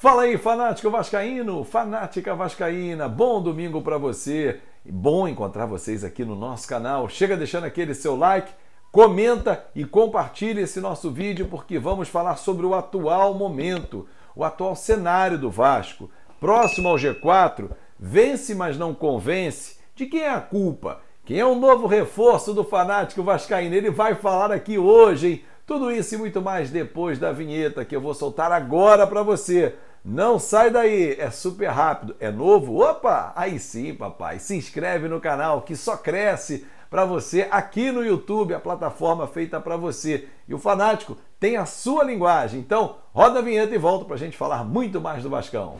Fala aí, fanático vascaíno, fanática vascaína, bom domingo para você. E bom encontrar vocês aqui no nosso canal. Chega deixando aquele seu like, comenta e compartilha esse nosso vídeo porque vamos falar sobre o atual momento, o atual cenário do Vasco. Próximo ao G4, vence mas não convence. De quem é a culpa? Quem é o novo reforço do fanático vascaíno? Ele vai falar aqui hoje, hein? Tudo isso e muito mais depois da vinheta que eu vou soltar agora para você. Não sai daí, é super rápido, é novo. Opa, aí sim, papai. Se inscreve no canal que só cresce para você aqui no YouTube, a plataforma feita para você. E o Fanático tem a sua linguagem. Então, roda a vinheta e volta para a gente falar muito mais do Vascão.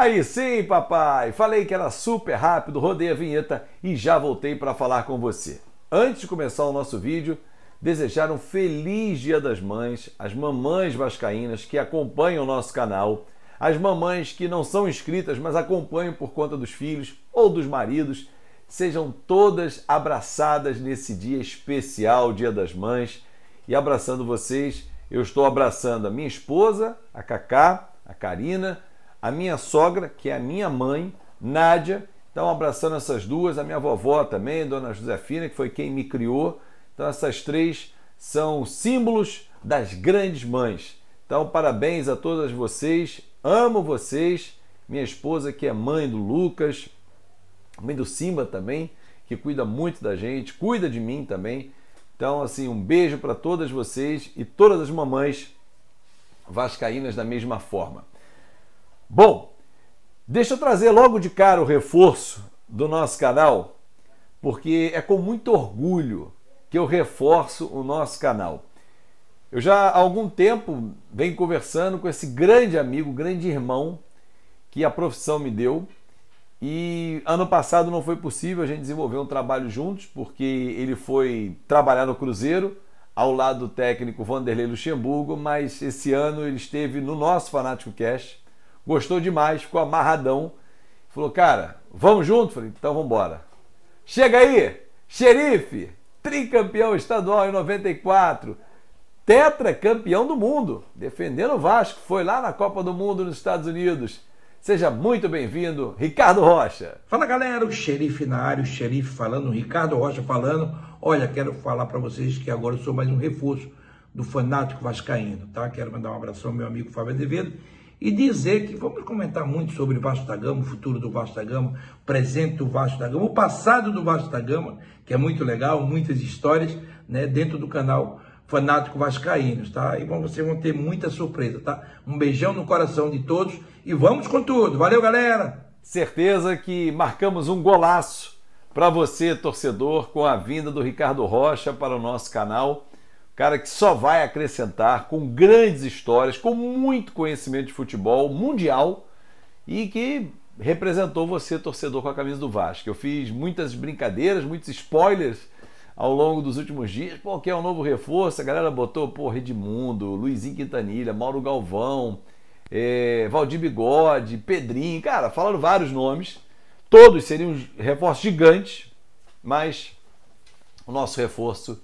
Aí sim, papai! Falei que era super rápido, rodei a vinheta e já voltei para falar com você. Antes de começar o nosso vídeo, desejar um feliz Dia das Mães as mamães vascaínas que acompanham o nosso canal, as mamães que não são inscritas, mas acompanham por conta dos filhos ou dos maridos. Sejam todas abraçadas nesse dia especial, Dia das Mães. E abraçando vocês, eu estou abraçando a minha esposa, a Cacá, a Karina, a minha sogra, que é a minha mãe, Nádia. Então, abraçando essas duas, a minha vovó também, Dona Josefina, que foi quem me criou. Então, essas três são símbolos das grandes mães. Então, parabéns a todas vocês, amo vocês. Minha esposa, que é mãe do Lucas, mãe do Simba também, que cuida muito da gente, cuida de mim também. Então, assim, um beijo para todas vocês e todas as mamães vascaínas da mesma forma. Bom, deixa eu trazer logo de cara o reforço do nosso canal, porque é com muito orgulho que eu reforço o nosso canal. Eu já há algum tempo venho conversando com esse grande amigo, grande irmão que a profissão me deu. E ano passado não foi possível a gente desenvolver um trabalho juntos, porque ele foi trabalhar no Cruzeiro ao lado do técnico Vanderlei Luxemburgo, mas esse ano ele esteve no nosso Fanático Cash gostou demais, ficou amarradão. Falou, cara, vamos junto? Falei, então vamos embora. Chega aí, xerife, tricampeão estadual em 94, tetracampeão do mundo, defendendo o Vasco, foi lá na Copa do Mundo nos Estados Unidos. Seja muito bem-vindo, Ricardo Rocha. Fala galera, o xerife na área, o xerife falando, o Ricardo Rocha falando. Olha, quero falar para vocês que agora eu sou mais um reforço do fanático vascaíno, tá? Quero mandar um abração ao meu amigo Fábio Azevedo e dizer que vamos comentar muito sobre Vasco da Gama, o futuro do Vasco da Gama, o presente do Vasco da Gama, o passado do Vasco da Gama, que é muito legal, muitas histórias, né, dentro do canal Fanático Vascaínos, tá? E bom, vocês vão ter muita surpresa, tá? Um beijão no coração de todos e vamos com tudo. Valeu, galera. Certeza que marcamos um golaço para você, torcedor, com a vinda do Ricardo Rocha para o nosso canal cara que só vai acrescentar com grandes histórias, com muito conhecimento de futebol mundial e que representou você, torcedor, com a camisa do Vasco. Eu fiz muitas brincadeiras, muitos spoilers ao longo dos últimos dias. Pô, que é um novo reforço? A galera botou, pô, Redmundo, Luizinho Quintanilha, Mauro Galvão, é, Valdir Bigode, Pedrinho. Cara, falaram vários nomes. Todos seriam reforços gigantes, mas o nosso reforço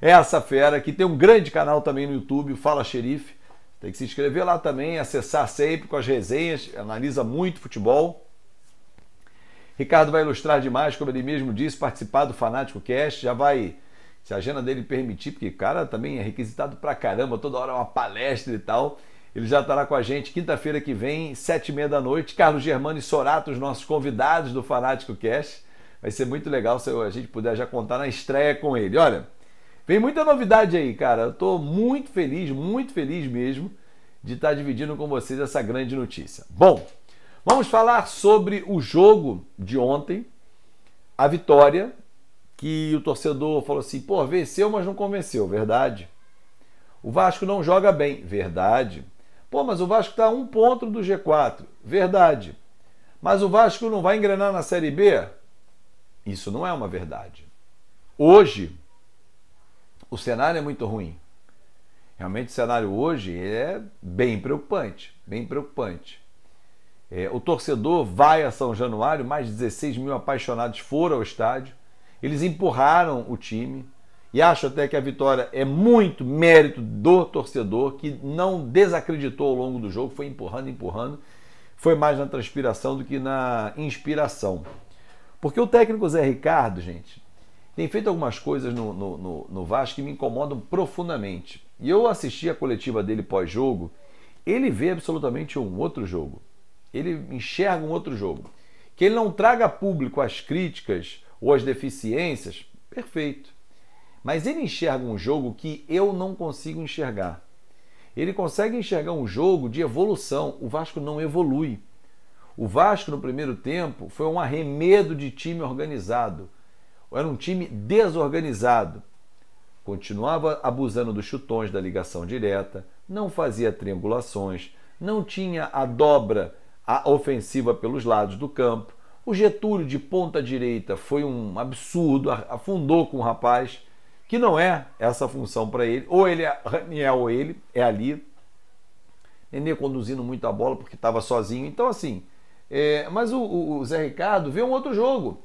essa fera que tem um grande canal também no YouTube, Fala Xerife. Tem que se inscrever lá também, acessar sempre com as resenhas, analisa muito futebol. Ricardo vai ilustrar demais, como ele mesmo disse, participar do Fanático Cast, já vai, se a agenda dele permitir, porque o cara também é requisitado pra caramba, toda hora é uma palestra e tal. Ele já estará com a gente quinta-feira que vem, sete e meia da noite. Carlos Germano e Sorato, os nossos convidados do Fanático Cast. Vai ser muito legal se a gente puder já contar na estreia com ele. Olha, Vem muita novidade aí, cara. Eu tô muito feliz, muito feliz mesmo de estar tá dividindo com vocês essa grande notícia. Bom, vamos falar sobre o jogo de ontem, a vitória que o torcedor falou assim: pô, venceu, mas não convenceu, verdade. O Vasco não joga bem, verdade. Pô, mas o Vasco está um ponto do G4, verdade. Mas o Vasco não vai engrenar na Série B? Isso não é uma verdade. Hoje, o cenário é muito ruim. Realmente o cenário hoje é bem preocupante, bem preocupante. É, o torcedor vai a São Januário, mais 16 mil apaixonados foram ao estádio, eles empurraram o time e acho até que a vitória é muito mérito do torcedor que não desacreditou ao longo do jogo, foi empurrando, empurrando, foi mais na transpiração do que na inspiração. Porque o técnico Zé Ricardo, gente, tem feito algumas coisas no, no, no, no Vasco que me incomodam profundamente. E eu assisti a coletiva dele pós-jogo, ele vê absolutamente um outro jogo. Ele enxerga um outro jogo. Que ele não traga público as críticas ou as deficiências, perfeito. Mas ele enxerga um jogo que eu não consigo enxergar. Ele consegue enxergar um jogo de evolução. O Vasco não evolui. O Vasco, no primeiro tempo, foi um arremedo de time organizado. Era um time desorganizado. Continuava abusando dos chutões da ligação direta, não fazia triangulações, não tinha a dobra a ofensiva pelos lados do campo. O Getúlio de ponta direita foi um absurdo, afundou com o rapaz, que não é essa função para ele. Ou ele é Raniel ou ele é ali. Nenê conduzindo muito a bola porque estava sozinho. Então, assim, é, mas o, o, Zé Ricardo vê um outro jogo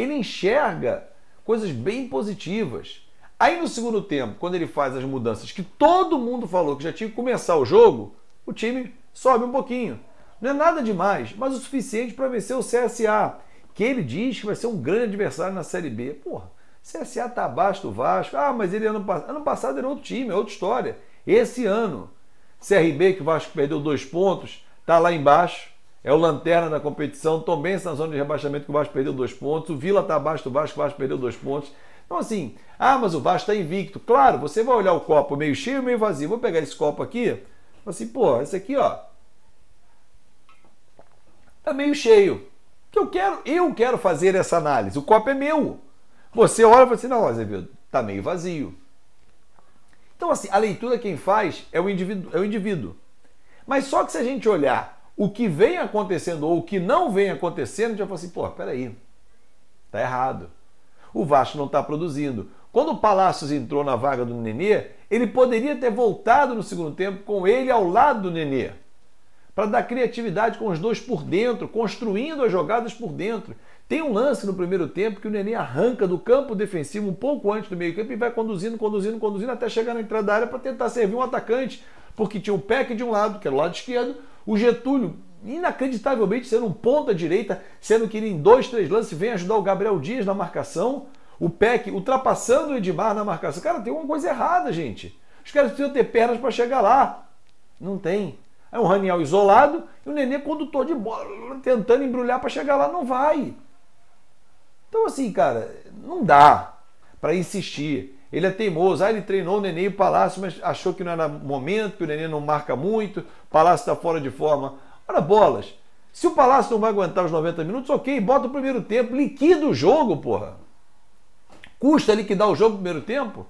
ele enxerga coisas bem positivas. Aí no segundo tempo, quando ele faz as mudanças que todo mundo falou que já tinha que começar o jogo, o time sobe um pouquinho. Não é nada demais, mas o suficiente para vencer o CSA, que ele diz que vai ser um grande adversário na Série B. Porra, CSA tá abaixo do Vasco. Ah, mas ele ano, ano passado era outro time, é outra história. Esse ano, CRB, que o Vasco perdeu dois pontos, tá lá embaixo é o lanterna da competição, também está na zona de rebaixamento que o Vasco perdeu dois pontos, o Vila está abaixo do Vasco, o Vasco perdeu dois pontos. Então, assim, ah, mas o Vasco está invicto. Claro, você vai olhar o copo meio cheio meio vazio. Vou pegar esse copo aqui, assim, pô, esse aqui, ó, tá meio cheio. Que eu quero, eu quero fazer essa análise. O copo é meu. Você olha e fala assim, não, Azevedo, tá meio vazio. Então, assim, a leitura quem faz é o indivíduo. É o indivíduo. Mas só que se a gente olhar o que vem acontecendo ou o que não vem acontecendo, já fala assim, pô, peraí, tá errado. O Vasco não está produzindo. Quando o Palácios entrou na vaga do Nenê, ele poderia ter voltado no segundo tempo com ele ao lado do Nenê, para dar criatividade com os dois por dentro, construindo as jogadas por dentro. Tem um lance no primeiro tempo que o Nenê arranca do campo defensivo um pouco antes do meio-campo e vai conduzindo, conduzindo, conduzindo até chegar na entrada da área para tentar servir um atacante, porque tinha o Peck de um lado, que era o lado esquerdo, o Getúlio, inacreditavelmente, sendo um ponta-direita, sendo que ele em dois, três lances vem ajudar o Gabriel Dias na marcação, o Peck ultrapassando o Edmar na marcação. Cara, tem alguma coisa errada, gente. Os caras precisam ter pernas para chegar lá. Não tem. É um Raniel isolado e o Nenê condutor de bola, tentando embrulhar para chegar lá, não vai. Então, assim, cara, não dá para insistir. Ele é teimoso. Ah, ele treinou o Nenê e o Palácio, mas achou que não era momento, que o Nenê não marca muito, o Palácio está fora de forma. Ora, bolas. Se o Palácio não vai aguentar os 90 minutos, ok, bota o primeiro tempo, liquida o jogo, porra. Custa liquidar o jogo no primeiro tempo?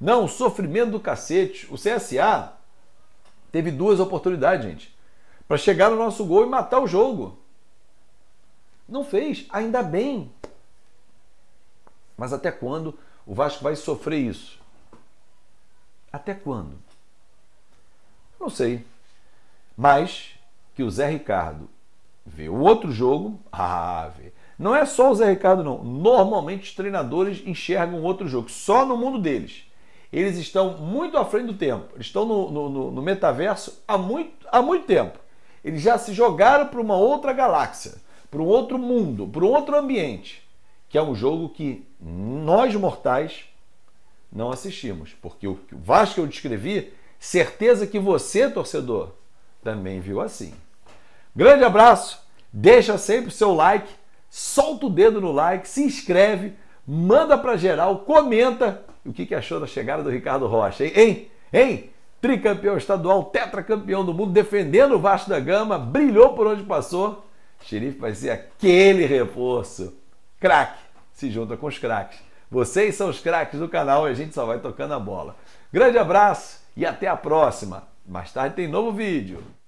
Não, sofrimento do cacete. O CSA teve duas oportunidades, gente, para chegar no nosso gol e matar o jogo. Não fez, ainda bem. Mas até quando o Vasco vai sofrer isso. Até quando? Não sei. Mas que o Zé Ricardo vê o outro jogo, ah, vê. Não é só o Zé Ricardo, não. Normalmente os treinadores enxergam outro jogo, só no mundo deles. Eles estão muito à frente do tempo. Eles estão no, no, no metaverso há muito, há muito tempo. Eles já se jogaram para uma outra galáxia, para um outro mundo, para um outro ambiente que é um jogo que nós mortais não assistimos, porque o Vasco que eu descrevi, certeza que você, torcedor, também viu assim. Grande abraço, deixa sempre o seu like, solta o dedo no like, se inscreve, manda para geral, comenta o que, achou da chegada do Ricardo Rocha, hein? Hein? hein? Tricampeão estadual, tetracampeão do mundo, defendendo o Vasco da Gama, brilhou por onde passou. O xerife vai ser aquele reforço craque se junta com os craques. Vocês são os craques do canal e a gente só vai tocando a bola. Grande abraço e até a próxima. Mais tarde tem novo vídeo.